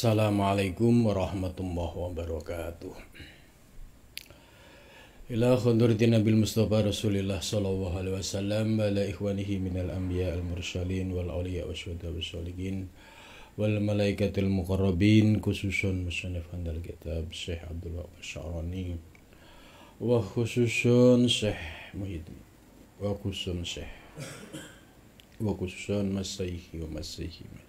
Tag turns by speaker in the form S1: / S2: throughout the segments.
S1: Assalamualaikum warahmatullahi wabarakatuh. Ila khudurati Nabil Mustafa Rasulillah sallallahu alaihi wasallam wa ala ikhwanihi minal anbiya al mursalin wal awliya wa wasyalihin wal malaikatil muqarrabin khususun musannif handal kitab Syekh Abdul Wahab Syarani wa khususun Syekh Muhyiddin wa khususun Syekh wa khususun Masyihi wa Masyihi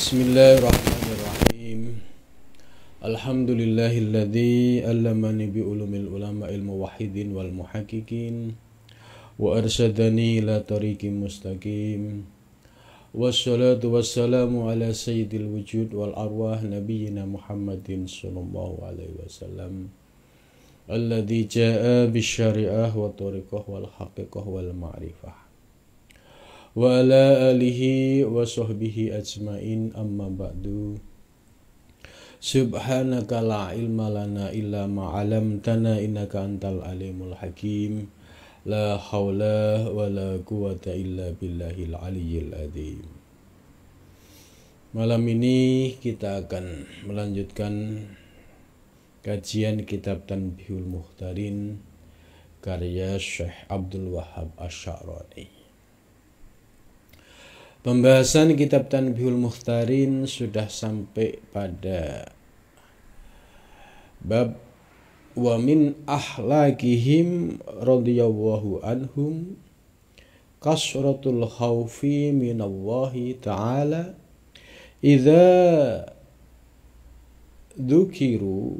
S1: بسم الله الرحمن الرحيم الحمد لله الذي علمني بعلوم العلماء الموحدين والمحققين وأرشدني إلى طريق مستقيم والصلاة والسلام على سيد الوجود والأرواح نبينا محمد صلى الله عليه وسلم الذي جاء بالشريعة والطريقة والحقيقة والمعرفة wa ala alihi wa sahbihi ajmain amma ba'du Subhanaka la ilma lana illa ma'alamtana innaka antal alimul hakim La hawla wa la quwata illa billahil aliyyil adzim Malam ini kita akan melanjutkan kajian kitab Tanbihul Muhtarin karya Syekh Abdul Wahab Asy'arani. Pembahasan kitab Tanbihul Mukhtarin sudah sampai pada bab wa min ahlakihim radhiyallahu anhum kasratul khawfi minallahi ta'ala idza dzukiru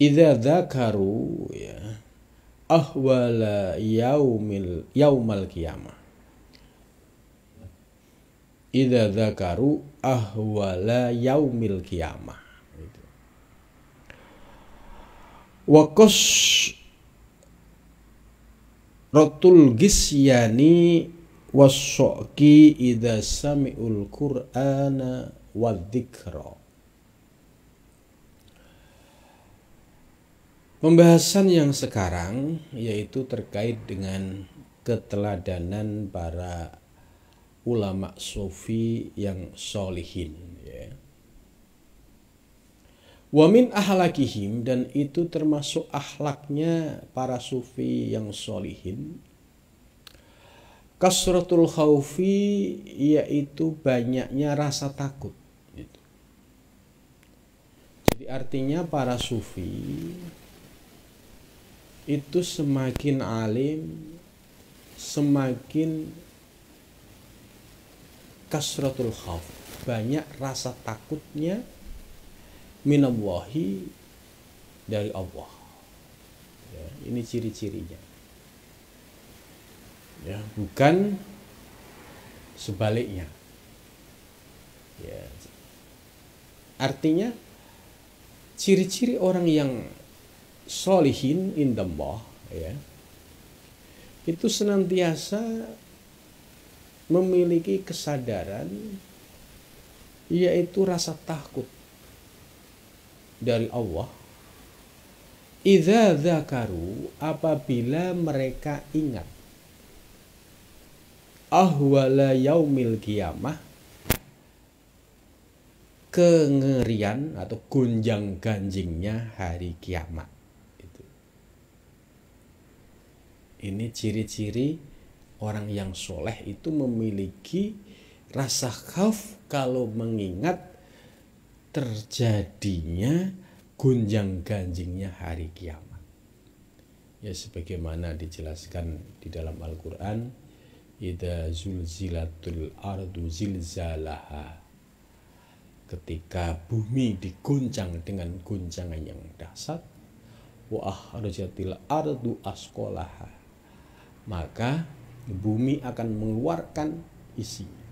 S1: idza dzakaru ya ahwala yaumil yaumal qiyamah idza dzakaru ahwala yaumil kiamah gitu. Wakus rotul gisyani wasoki idza sami'ul qur'ana wadzikra Pembahasan yang sekarang yaitu terkait dengan keteladanan para ulama sufi yang solihin. Ya. Wamin ahlakihim dan itu termasuk ahlaknya para sufi yang solihin. Kasratul khawfi yaitu banyaknya rasa takut. Gitu. Jadi artinya para sufi itu semakin alim, semakin kasratul khauf banyak rasa takutnya minallahi dari Allah ya, ini ciri-cirinya ya bukan sebaliknya ya artinya ciri-ciri orang yang solihin indah ya itu senantiasa memiliki kesadaran yaitu rasa takut dari Allah idza dzakaru apabila mereka ingat ahwala yaumil kiamah kengerian atau gonjang ganjingnya hari kiamat ini ciri-ciri orang yang soleh itu memiliki rasa khauf kalau mengingat terjadinya gunjang ganjingnya hari kiamat. Ya sebagaimana dijelaskan di dalam Al-Quran, Ida zulzilatul ardu zilzalaha. Ketika bumi diguncang dengan guncangan yang dahsyat, wa ardu askolaha. Maka bumi akan mengeluarkan isinya.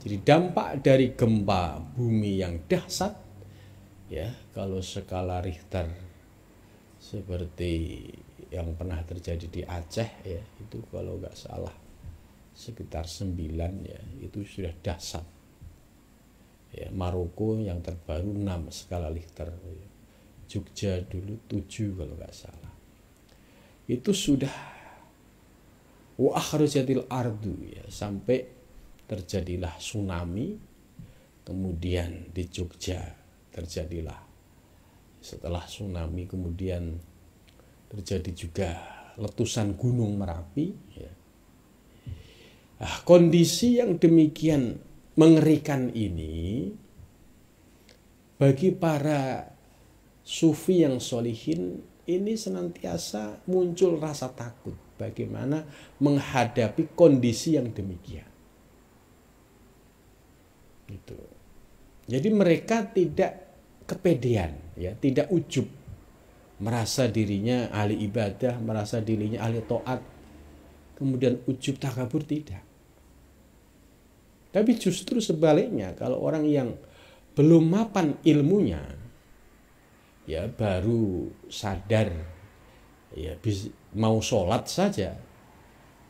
S1: Jadi dampak dari gempa bumi yang dahsyat ya kalau skala Richter seperti yang pernah terjadi di Aceh ya itu kalau nggak salah sekitar 9 ya itu sudah dahsyat ya Maroko yang terbaru 6 skala Richter ya. Jogja dulu 7 kalau nggak salah itu sudah wa ardu ya sampai terjadilah tsunami kemudian di Jogja terjadilah setelah tsunami kemudian terjadi juga letusan gunung Merapi ya. nah, kondisi yang demikian mengerikan ini bagi para sufi yang solihin ini senantiasa muncul rasa takut bagaimana menghadapi kondisi yang demikian. Gitu. Jadi mereka tidak kepedean, ya, tidak ujub merasa dirinya ahli ibadah, merasa dirinya ahli to'at, kemudian ujub takabur tidak. Tapi justru sebaliknya, kalau orang yang belum mapan ilmunya, ya baru sadar, ya mau sholat saja,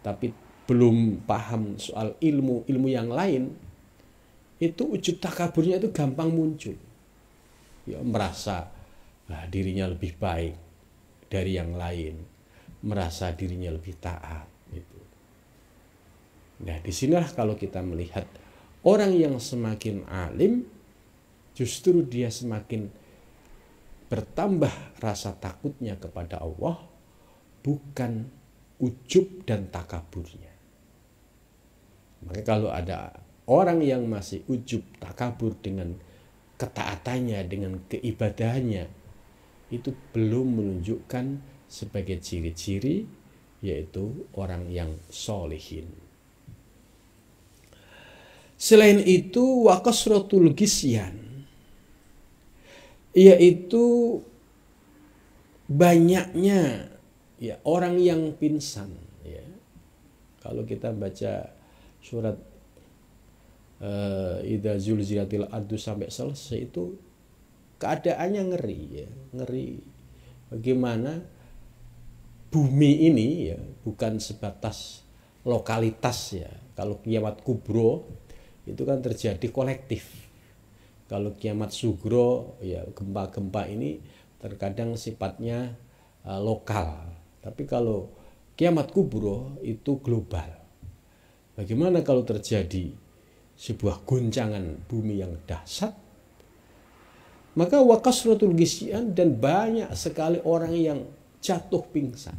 S1: tapi belum paham soal ilmu ilmu yang lain, itu wujud takaburnya itu gampang muncul. Ya, merasa nah, dirinya lebih baik dari yang lain, merasa dirinya lebih taat. Gitu. Nah, disinilah kalau kita melihat orang yang semakin alim, justru dia semakin bertambah rasa takutnya kepada Allah bukan ujub dan takaburnya. Maka kalau ada orang yang masih ujub takabur dengan ketaatannya, dengan keibadahannya, itu belum menunjukkan sebagai ciri-ciri yaitu orang yang solehin. Selain itu wakasrotul gisyan yaitu banyaknya ya orang yang pingsan ya kalau kita baca surat uh, eh, Ida zulziatil adu sampai selesai itu keadaannya ngeri ya ngeri bagaimana bumi ini ya bukan sebatas lokalitas ya kalau kiamat kubro itu kan terjadi kolektif kalau kiamat sugro ya gempa-gempa ini terkadang sifatnya uh, lokal tapi kalau kiamat kubro itu global. Bagaimana kalau terjadi sebuah guncangan bumi yang dahsyat? Maka wakasratul gisian dan banyak sekali orang yang jatuh pingsan.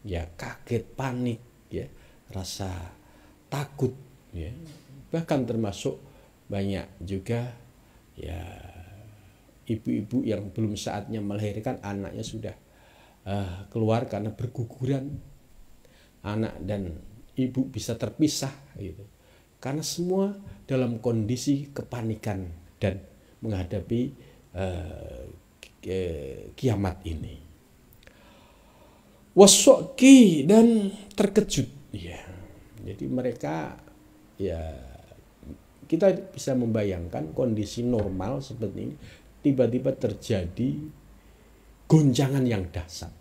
S1: Ya kaget, panik, ya rasa takut, ya. bahkan termasuk banyak juga ya ibu-ibu yang belum saatnya melahirkan anaknya sudah uh, keluar karena berguguran anak dan ibu bisa terpisah gitu karena semua dalam kondisi kepanikan dan menghadapi uh, kiamat ini wasoki dan terkejut ya jadi mereka ya kita bisa membayangkan kondisi normal seperti ini tiba-tiba terjadi goncangan yang dahsyat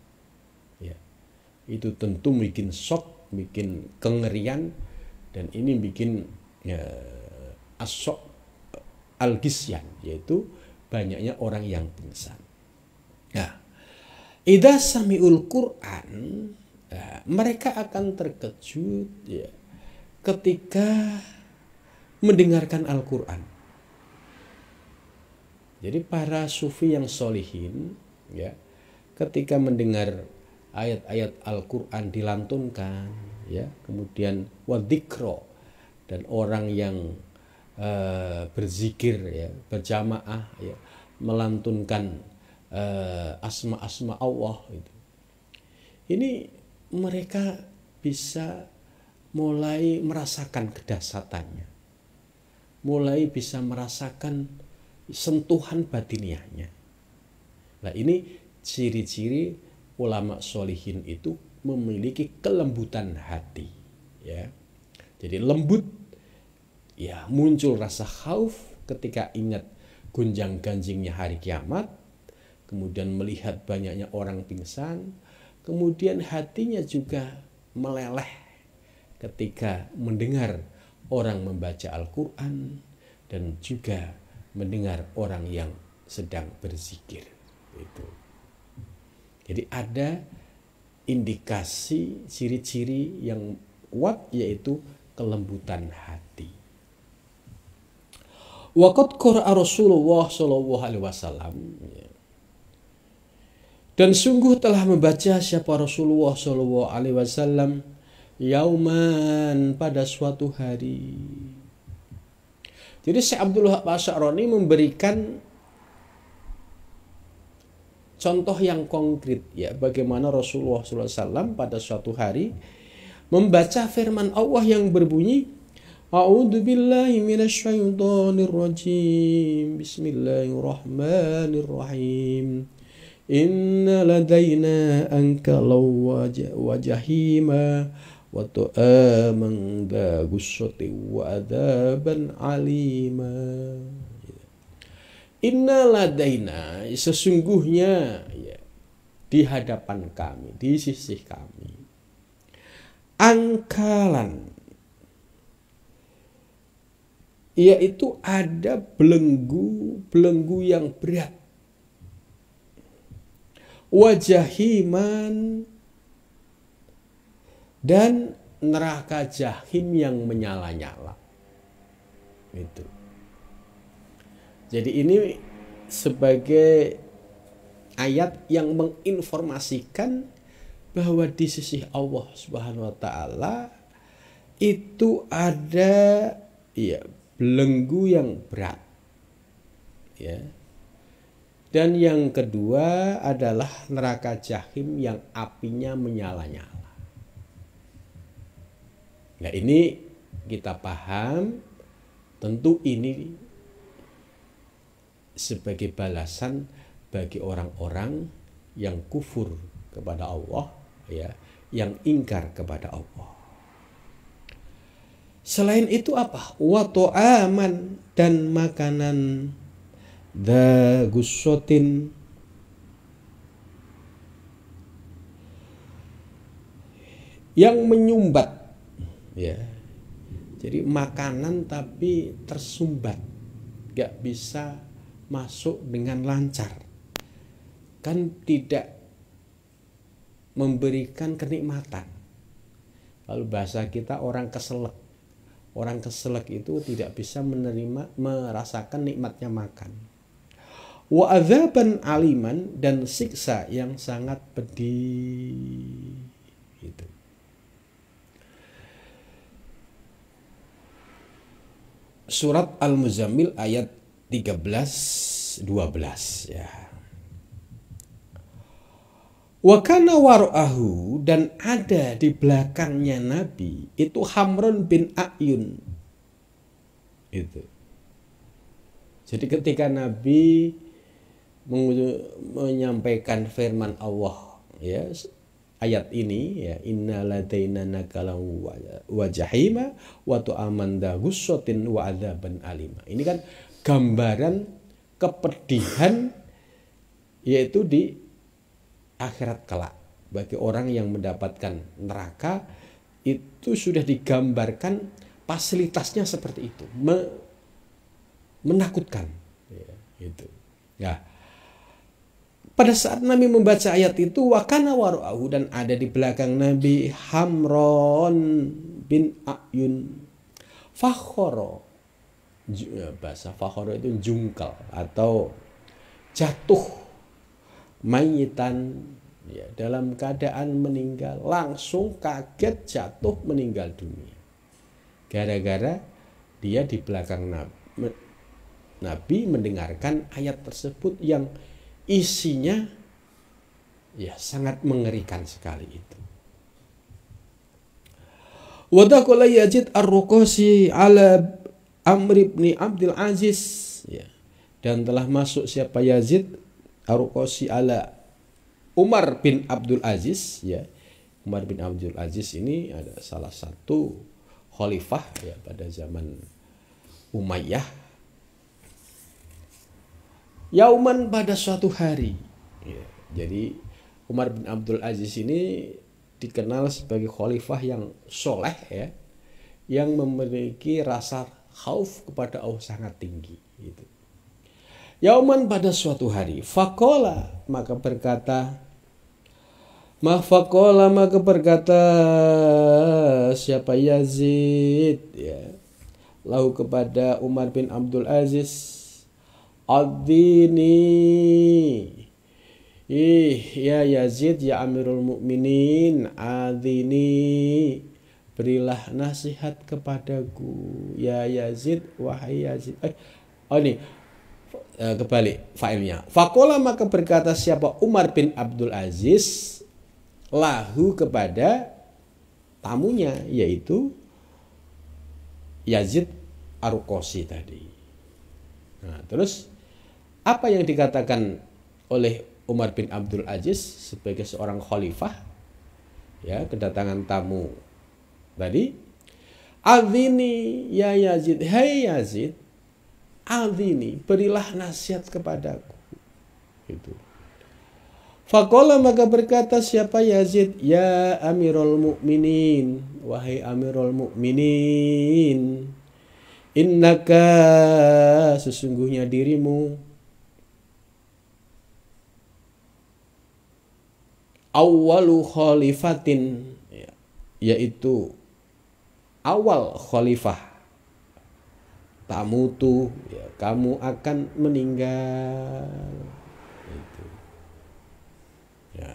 S1: itu tentu bikin shock, bikin kengerian dan ini bikin ya, asok eh, algisian, yaitu banyaknya orang yang pingsan. Nah, idah samiul Quran ya, mereka akan terkejut ya ketika mendengarkan Al-Qur'an. Jadi para sufi yang solihin ya ketika mendengar ayat-ayat Al-Qur'an dilantunkan ya kemudian wadikro dan orang yang uh, berzikir ya berjamaah ya melantunkan eh, asma-asma Allah itu ini mereka bisa mulai merasakan kedasatannya mulai bisa merasakan sentuhan batiniahnya nah ini ciri-ciri ulama solihin itu memiliki kelembutan hati ya jadi lembut ya muncul rasa khauf ketika ingat gunjang ganjingnya hari kiamat kemudian melihat banyaknya orang pingsan kemudian hatinya juga meleleh ketika mendengar orang membaca Al-Quran dan juga mendengar orang yang sedang berzikir itu jadi ada indikasi ciri-ciri yang kuat yaitu kelembutan hati. Waqat Qur'an Rasulullah sallallahu alaihi wasallam ya. dan sungguh telah membaca siapa Rasulullah sallallahu alaihi wasallam yauman pada suatu hari. Jadi Syekh Abdullah Basyaroni memberikan contoh yang konkret ya bagaimana Rasulullah SAW pada suatu hari membaca firman Allah yang berbunyi A'udzu billahi minasyaitonir rajim. Bismillahirrahmanirrahim. Inna ladaina anka lawajahima jahima wa tu'aman da gusyati wa adaban alima. Inna ladaina sesungguhnya ya, di hadapan kami, di sisi kami. Angkalan yaitu ada belenggu-belenggu yang berat. Wajahiman dan neraka jahim yang menyala-nyala. Itu. Jadi ini sebagai ayat yang menginformasikan bahwa di sisi Allah Subhanahu wa taala itu ada ya belenggu yang berat. Ya. Dan yang kedua adalah neraka jahim yang apinya menyala-nyala. Nah, ini kita paham tentu ini sebagai balasan bagi orang-orang yang kufur kepada Allah ya yang ingkar kepada Allah selain itu apa wato aman dan makanan the gusotin yang menyumbat ya jadi makanan tapi tersumbat gak bisa masuk dengan lancar. Kan tidak memberikan kenikmatan. Lalu bahasa kita orang keselak. Orang keselak itu tidak bisa menerima merasakan nikmatnya makan. Wa adzaban aliman dan siksa yang sangat pedih. itu Surat Al-Muzammil ayat 13 12 ya. Wakana warahu dan ada di belakangnya Nabi itu Hamron bin Ayun. Itu. Jadi ketika Nabi menyampaikan firman Allah ya ayat ini ya inna ladaina wa wajahima wa amanda dagussotin wa adzaban alima. Ini kan gambaran kepedihan yaitu di akhirat kelak bagi orang yang mendapatkan neraka itu sudah digambarkan fasilitasnya seperti itu Me menakutkan ya, itu ya pada saat Nabi membaca ayat itu wakana waru'ahu dan ada di belakang Nabi Hamron bin Ayun Fakhoro Ya, bahasa fakhoro itu jungkal atau jatuh mayitan ya dalam keadaan meninggal langsung kaget jatuh meninggal dunia gara-gara dia di belakang nabi, nabi mendengarkan ayat tersebut yang isinya ya sangat mengerikan sekali itu wadakulayajid yajid ala Amr bin Abdul Aziz ya. dan telah masuk siapa Yazid Aruqasi ala Umar bin Abdul Aziz ya Umar bin Abdul Aziz ini ada salah satu khalifah ya pada zaman Umayyah Yauman pada suatu hari ya, jadi Umar bin Abdul Aziz ini dikenal sebagai khalifah yang soleh ya yang memiliki rasa khauf kepada Allah sangat tinggi gitu. Yauman pada suatu hari fakola maka berkata fakola maka berkata siapa Yazid ya lahu kepada Umar bin Abdul Aziz Adini Ih ya Yazid ya Amirul Mukminin Adini berilah nasihat kepadaku ya Yazid wahai Yazid eh oh ini eh, kebalik failnya fakola maka berkata siapa Umar bin Abdul Aziz lahu kepada tamunya yaitu Yazid Arukosi tadi nah terus apa yang dikatakan oleh Umar bin Abdul Aziz sebagai seorang khalifah ya kedatangan tamu tadi Adini ya Yazid, hei Yazid, adini, berilah nasihat kepadaku. Itu. Fakola maka berkata siapa Yazid? Ya Amirul Mukminin, wahai Amirul Mukminin, innaka sesungguhnya dirimu awalu khalifatin ya, yaitu awal khalifah tamutu ya, kamu akan meninggal itu ya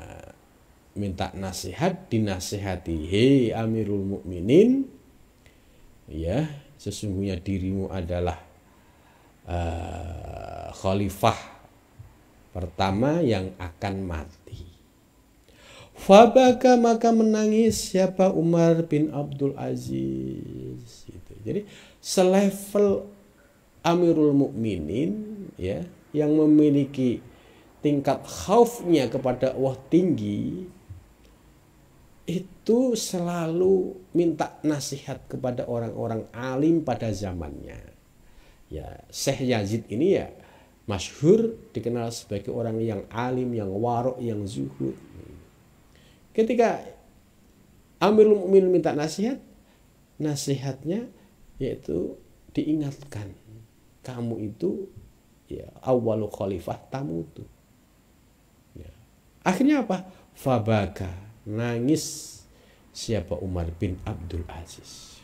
S1: minta nasihat dinasihati hei amirul mukminin ya sesungguhnya dirimu adalah uh, khalifah pertama yang akan mati Fabaka maka menangis siapa Umar bin Abdul Aziz. Gitu. Jadi selevel Amirul Mukminin ya yang memiliki tingkat khaufnya kepada Allah tinggi itu selalu minta nasihat kepada orang-orang alim pada zamannya. Ya, Syekh Yazid ini ya masyhur dikenal sebagai orang yang alim, yang warok, yang zuhud Ketika Amirul Mukminin minta nasihat, nasihatnya yaitu diingatkan kamu itu ya awalul khalifah tamu itu. Ya. Akhirnya apa? Fabaka nangis siapa Umar bin Abdul Aziz.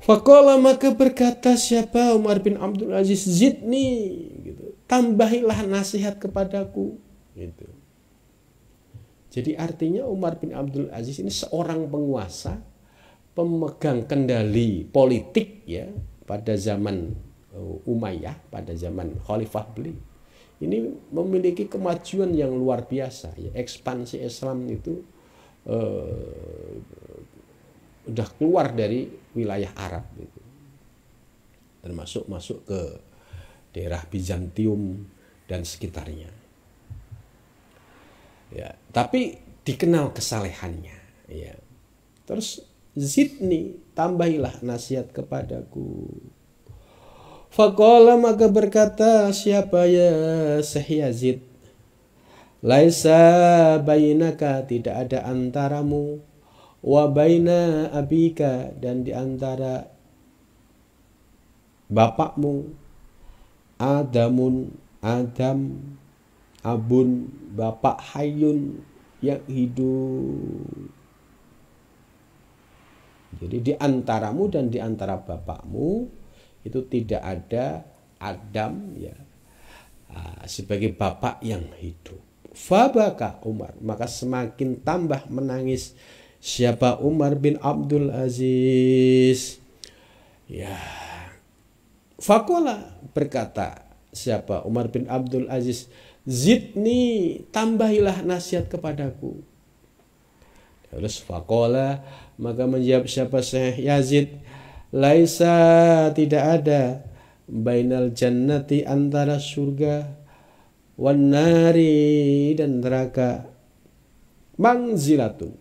S1: Fakola maka berkata siapa Umar bin Abdul Aziz zidni gitu. Tambahilah nasihat kepadaku gitu. Jadi artinya Umar bin Abdul Aziz ini seorang penguasa, pemegang kendali politik ya pada zaman uh, Umayyah, pada zaman Khalifah Beli. Ini memiliki kemajuan yang luar biasa. Ya, ekspansi Islam itu eh, udah keluar dari wilayah Arab gitu. Termasuk masuk ke daerah Bizantium dan sekitarnya ya tapi dikenal kesalehannya ya terus zidni tambahilah nasihat kepadaku Fakola maka berkata siapa ya Sahyazid Laisa bainaka tidak ada antaramu wa baina abika dan diantara bapakmu Adamun Adam Abun Bapak Hayun yang hidup. Jadi di antaramu dan di antara bapakmu itu tidak ada Adam ya ah, sebagai bapak yang hidup. Fabaka Umar maka semakin tambah menangis siapa Umar bin Abdul Aziz. Ya. Fakola berkata siapa Umar bin Abdul Aziz zidni tambahilah nasihat kepadaku terus ya fakola maka menjawab siapa Syekh Yazid laisa tidak ada bainal jannati antara surga wan nari dan neraka mangzilatu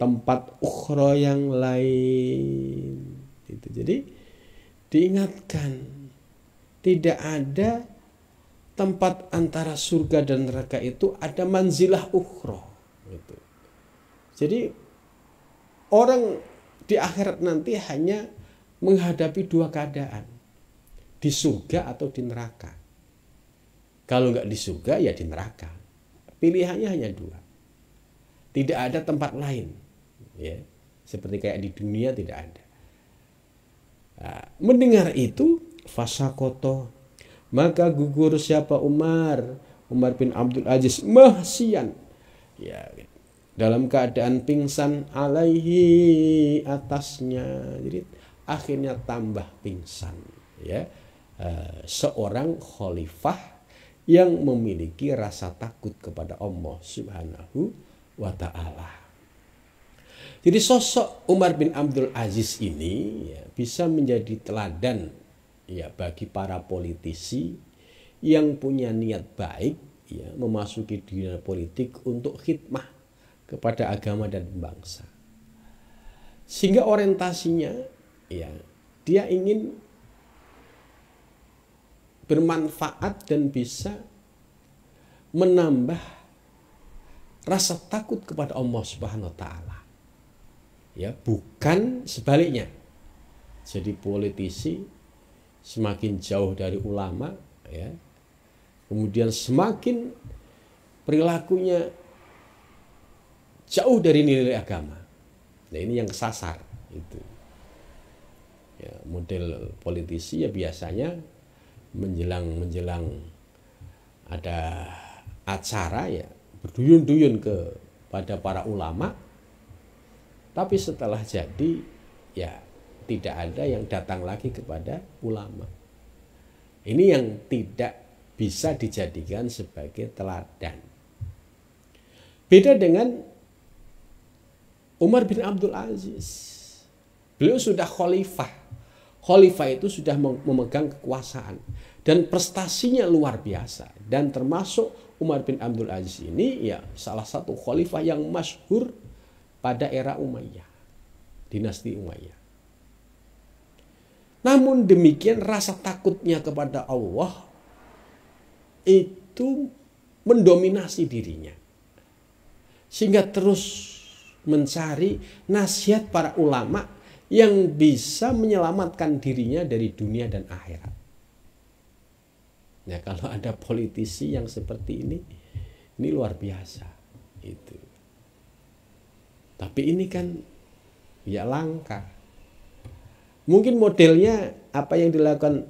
S1: tempat ukhra yang lain itu jadi diingatkan tidak ada tempat antara surga dan neraka itu ada manzilah ukhro. Gitu. Jadi orang di akhirat nanti hanya menghadapi dua keadaan. Di surga atau di neraka. Kalau nggak di surga ya di neraka. Pilihannya hanya dua. Tidak ada tempat lain. Ya. Seperti kayak di dunia tidak ada. Nah, mendengar itu fasa koto. Maka gugur siapa Umar? Umar bin Abdul Aziz mahsian. Ya, dalam keadaan pingsan alaihi atasnya. Jadi akhirnya tambah pingsan ya. Eh, seorang khalifah yang memiliki rasa takut kepada Allah Subhanahu wa taala. Jadi sosok Umar bin Abdul Aziz ini ya, bisa menjadi teladan ya bagi para politisi yang punya niat baik ya memasuki dunia politik untuk khidmah kepada agama dan bangsa. Sehingga orientasinya ya dia ingin bermanfaat dan bisa menambah rasa takut kepada Allah Subhanahu wa taala. Ya, bukan sebaliknya. Jadi politisi semakin jauh dari ulama ya kemudian semakin perilakunya jauh dari nilai agama nah ini yang kesasar itu ya, model politisi ya biasanya menjelang menjelang ada acara ya berduyun-duyun kepada para ulama tapi setelah jadi ya tidak ada yang datang lagi kepada ulama. Ini yang tidak bisa dijadikan sebagai teladan. Beda dengan Umar bin Abdul Aziz. Beliau sudah khalifah. Khalifah itu sudah memegang kekuasaan dan prestasinya luar biasa dan termasuk Umar bin Abdul Aziz ini ya salah satu khalifah yang masyhur pada era Umayyah, dinasti Umayyah. Namun demikian rasa takutnya kepada Allah itu mendominasi dirinya. Sehingga terus mencari nasihat para ulama yang bisa menyelamatkan dirinya dari dunia dan akhirat. Ya kalau ada politisi yang seperti ini, ini luar biasa itu. Tapi ini kan ya langka. Mungkin modelnya apa yang dilakukan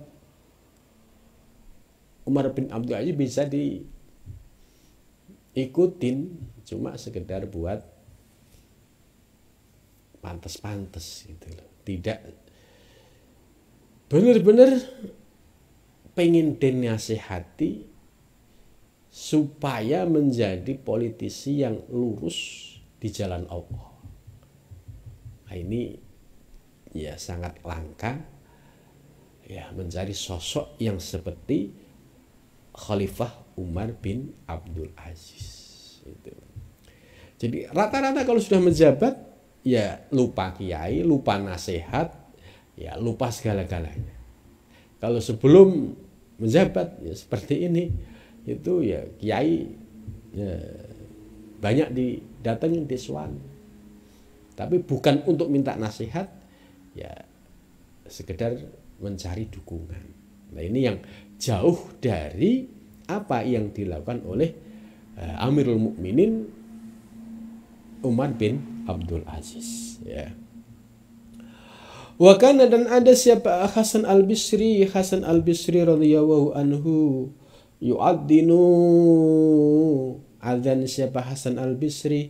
S1: Umar bin Abdul Aziz bisa diikutin cuma sekedar buat pantas-pantas gitu loh. Tidak benar-benar pengen dinasehati supaya menjadi politisi yang lurus di jalan Allah. Nah, ini ya sangat langka ya menjadi sosok yang seperti Khalifah Umar bin Abdul Aziz itu. Jadi rata-rata kalau sudah menjabat ya lupa kiai, lupa nasihat, ya lupa segala-galanya. Kalau sebelum menjabat ya seperti ini itu ya kiai ya, banyak didatangi di Swan. Tapi bukan untuk minta nasihat, ya sekedar mencari dukungan. Nah ini yang jauh dari apa yang dilakukan oleh uh, Amirul Mukminin Umar bin Abdul Aziz. Ya. Wakana dan ada siapa Hasan al Bisri Hasan al Bisri radhiyallahu anhu yu'addinu adzan siapa Hasan al Bisri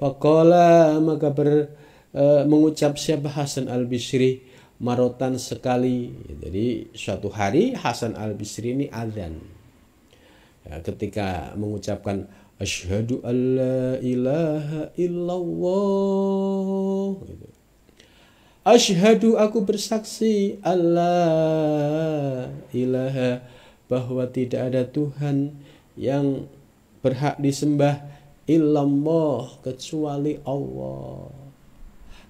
S1: fakola maka ber Eh, mengucap siapa Hasan Al Bisri marotan sekali. Jadi suatu hari Hasan Al Bisri ini adzan Ya, ketika mengucapkan asyhadu alla ilaha illallah gitu. Asyhadu aku bersaksi Allah ilaha bahwa tidak ada Tuhan yang berhak disembah illallah kecuali Allah.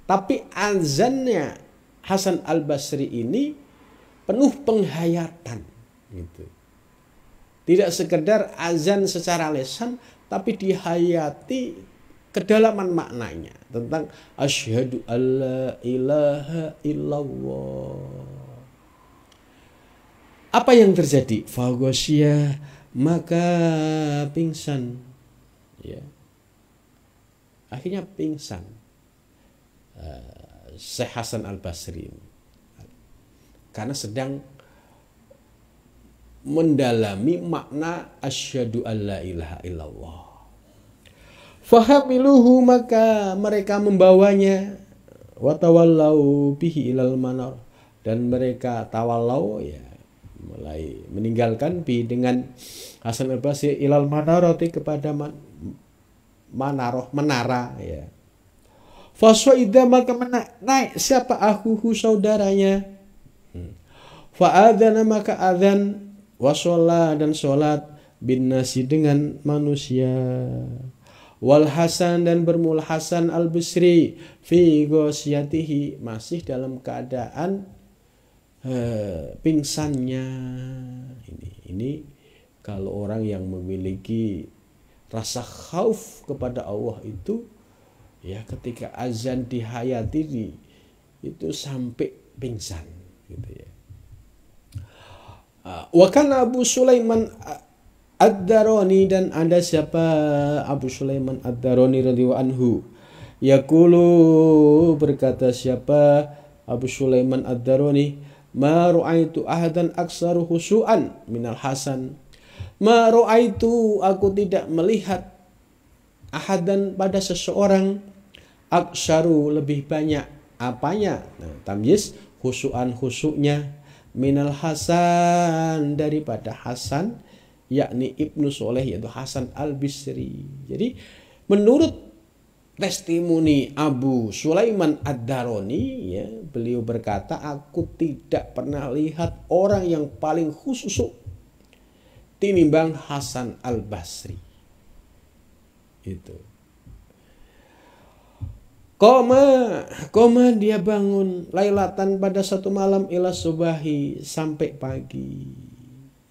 S1: Tapi azannya Hasan Al Basri ini penuh penghayatan gitu. Tidak sekedar azan secara lesan tapi dihayati kedalaman maknanya tentang asyhadu alla ilaha illallah. Apa yang terjadi? Fagosia, maka pingsan. Ya. Akhirnya pingsan Syekh Hasan Al Basri ini. Karena sedang mendalami makna asyhadu alla ilaha illallah. Fahamiluhu maka mereka membawanya watawallau bihi ilal manar dan mereka tawallau ya mulai meninggalkan bi dengan Hasan al Basri ilal manarati kepada man, manaroh menara ya Faswa idha maka naik siapa ahuhu saudaranya. Hmm. Fa adhana maka adhan wasola dan sholat bin nasi dengan manusia. Wal Hasan dan bermulhasan Hasan al Basri fi masih dalam keadaan uh, pingsannya. Ini ini kalau orang yang memiliki rasa khauf kepada Allah itu ya ketika azan dihayati itu sampai pingsan gitu ya ah, kana Abu Sulaiman ah, Ad-Daroni dan ada siapa Abu Sulaiman Ad-Daroni radhiyallahu anhu yaqulu berkata siapa Abu Sulaiman Ad-Daroni ma ra'aitu ahadan aksaru khusyu'an minal Hasan ma ra'aitu aku tidak melihat ahadan pada seseorang aksaru lebih banyak apanya nah, tamyiz husuan husuknya minal hasan daripada hasan yakni Ibnu Soleh yaitu Hasan Al-Bisri. Jadi menurut testimoni Abu Sulaiman Ad-Daroni ya, beliau berkata aku tidak pernah lihat orang yang paling khusus tinimbang Hasan Al-Basri gitu Koma, koma dia bangun lailatan pada satu malam ila subahi sampai pagi.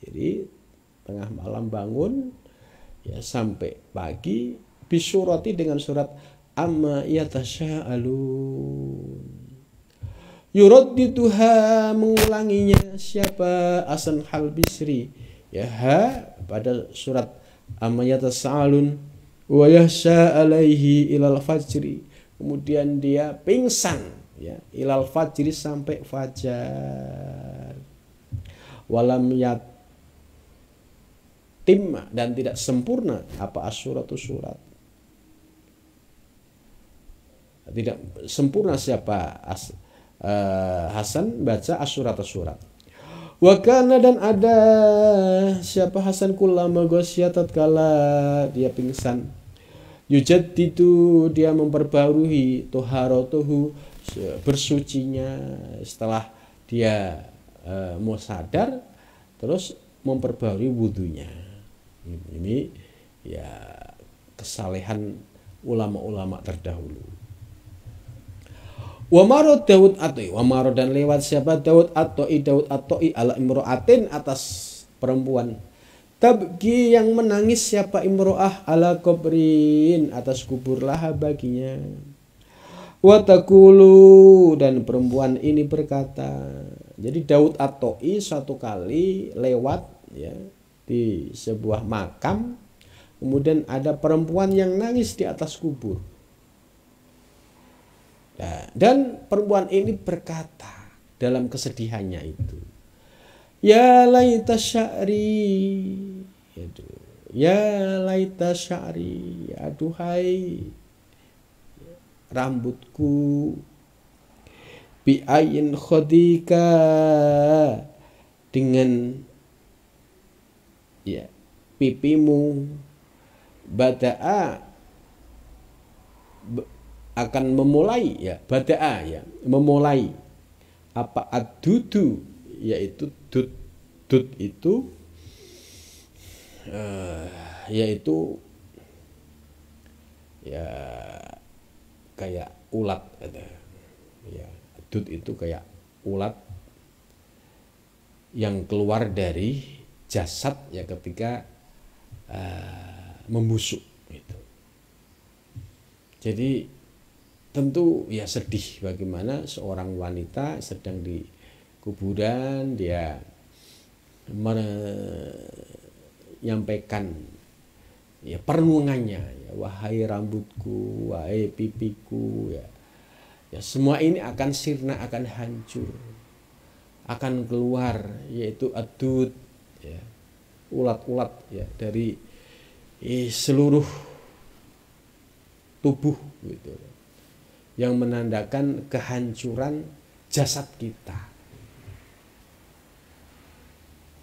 S1: Jadi tengah malam bangun ya sampai pagi bisurati dengan surat amma yatasya'alun. dituha mengulanginya siapa Asan Hal Bisri. Ya ha pada surat amma yatasya'alun wa alaihi ilal fajri kemudian dia pingsan ya ilal fajri sampai fajar walam yat timma dan tidak sempurna apa asuratu surat tidak sempurna siapa as, uh, Hasan baca tu surat Wakana dan ada siapa Hasan kulama gosia tatkala dia pingsan itu dia memperbarui toharotohu bersucinya setelah dia e, mau sadar terus memperbarui wudhunya ini ya kesalehan ulama-ulama terdahulu Wamaro Daud Atoi, Wamaro dan lewat siapa Daud Atoi, Daud Atoi ala imro'atin atas perempuan Tabki yang menangis siapa imro'ah ala kubrin atas kubur kuburlah baginya. Watakulu dan perempuan ini berkata. Jadi Daud Atoi satu kali lewat ya di sebuah makam kemudian ada perempuan yang nangis di atas kubur. Nah, dan perempuan ini berkata dalam kesedihannya itu ya laita syari ya laita syari aduhai rambutku biayin khodika dengan ya pipimu bada'a akan memulai ya bada'a ya memulai apa adudu yaitu dut dut itu uh, eh, yaitu ya kayak ulat ada ya dut itu kayak ulat yang keluar dari jasad ya ketika uh, membusuk itu jadi tentu ya sedih bagaimana seorang wanita sedang di kuburan dia menyampaikan ya perenungannya ya, wahai rambutku wahai pipiku ya ya semua ini akan sirna akan hancur akan keluar yaitu adut ya ulat-ulat ya dari eh, seluruh tubuh gitu yang menandakan kehancuran jasad kita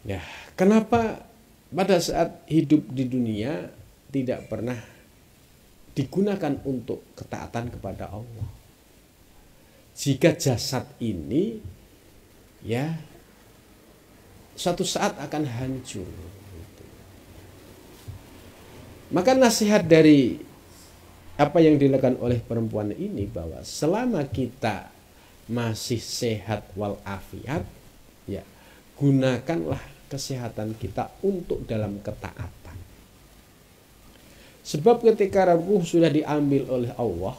S1: Ya, kenapa pada saat hidup di dunia tidak pernah digunakan untuk ketaatan kepada Allah? Jika jasad ini ya suatu saat akan hancur. Maka nasihat dari apa yang dilakukan oleh perempuan ini bahwa selama kita masih sehat walafiat, ya gunakanlah kesehatan kita untuk dalam ketaatan. Sebab ketika ruh sudah diambil oleh Allah,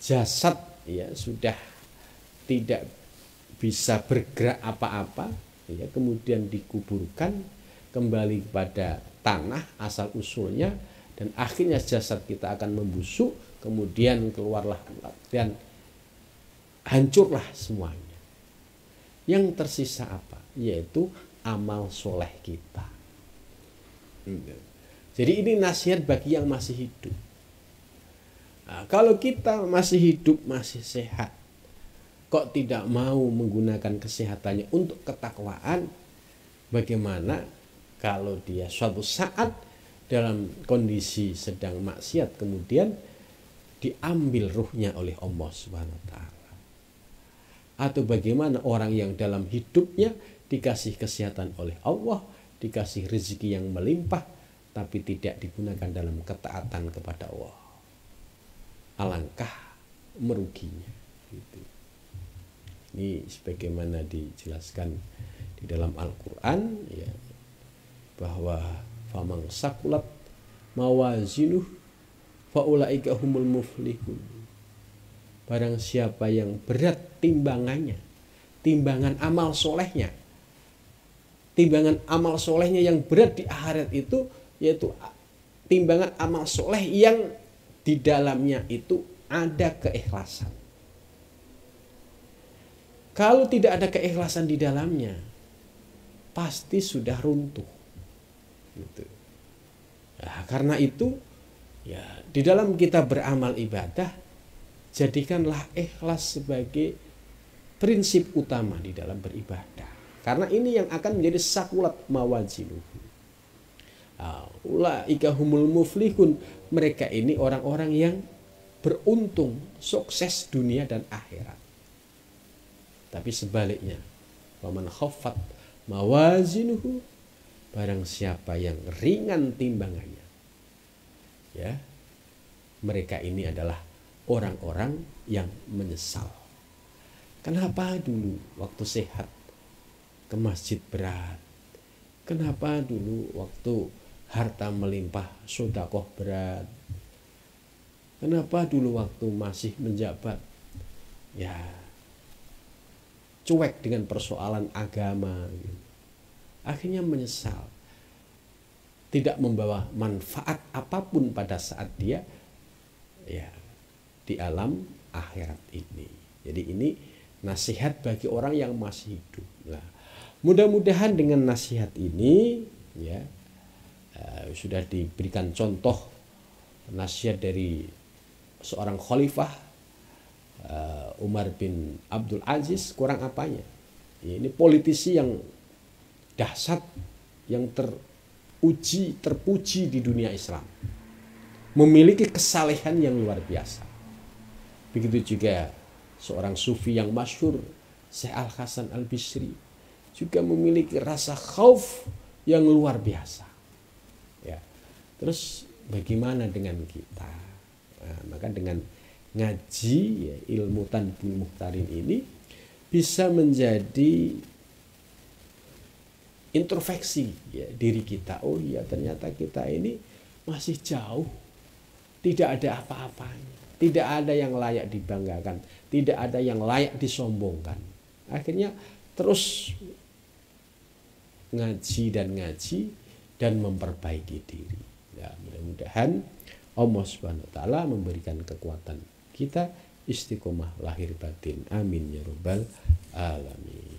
S1: jasad ya sudah tidak bisa bergerak apa-apa, ya kemudian dikuburkan kembali kepada tanah asal usulnya dan akhirnya jasad kita akan membusuk, kemudian keluarlah dan hancurlah semuanya. Yang tersisa apa? Yaitu amal soleh kita. Jadi ini nasihat bagi yang masih hidup. Nah, kalau kita masih hidup, masih sehat, kok tidak mau menggunakan kesehatannya untuk ketakwaan, bagaimana kalau dia suatu saat dalam kondisi sedang maksiat kemudian diambil ruhnya oleh Allah Subhanahu wa taala. Atau bagaimana orang yang dalam hidupnya dikasih kesehatan oleh Allah, dikasih rezeki yang melimpah, tapi tidak digunakan dalam ketaatan kepada Allah. Alangkah meruginya. Gitu. Ini sebagaimana dijelaskan di dalam Al-Quran, ya, bahwa famang sakulat mawazinuh faulaika humul muflihun. Barang siapa yang berat timbangannya, timbangan amal solehnya, timbangan amal solehnya yang berat di akhirat itu yaitu timbangan amal soleh yang di dalamnya itu ada keikhlasan. Kalau tidak ada keikhlasan di dalamnya, pasti sudah runtuh. Gitu. Nah, karena itu, ya di dalam kita beramal ibadah, jadikanlah ikhlas sebagai prinsip utama di dalam beribadah. Karena ini yang akan menjadi sakulat mawazinuhu. Ah, ika humul muflihun. Mereka ini orang-orang yang beruntung, sukses dunia dan akhirat. Tapi sebaliknya, paman khafat mawazinuhu barang siapa yang ringan timbangannya. Ya. Mereka ini adalah orang-orang yang menyesal. Kenapa dulu waktu sehat ke masjid berat. Kenapa dulu waktu harta melimpah sodakoh berat? Kenapa dulu waktu masih menjabat? Ya, cuek dengan persoalan agama. Gitu. Akhirnya menyesal. Tidak membawa manfaat apapun pada saat dia ya di alam akhirat ini. Jadi ini nasihat bagi orang yang masih hidup. Nah, Mudah-mudahan dengan nasihat ini ya uh, sudah diberikan contoh nasihat dari seorang khalifah uh, Umar bin Abdul Aziz kurang apanya. Ya, ini politisi yang dahsyat yang teruji, terpuji di dunia Islam. Memiliki kesalehan yang luar biasa. Begitu juga seorang sufi yang masyhur Syekh Al Hasan Al Bisri juga memiliki rasa khauf yang luar biasa. Ya. Terus bagaimana dengan kita? Nah, maka dengan ngaji ya, ilmu tanbul muhtarin ini bisa menjadi introspeksi ya, diri kita. Oh iya ternyata kita ini masih jauh. Tidak ada apa-apanya. Tidak ada yang layak dibanggakan. Tidak ada yang layak disombongkan. Akhirnya terus ngaji dan ngaji dan memperbaiki diri. Ya, mudah-mudahan Allah Subhanahu wa taala memberikan kekuatan kita istiqomah lahir batin. Amin ya rabbal alamin.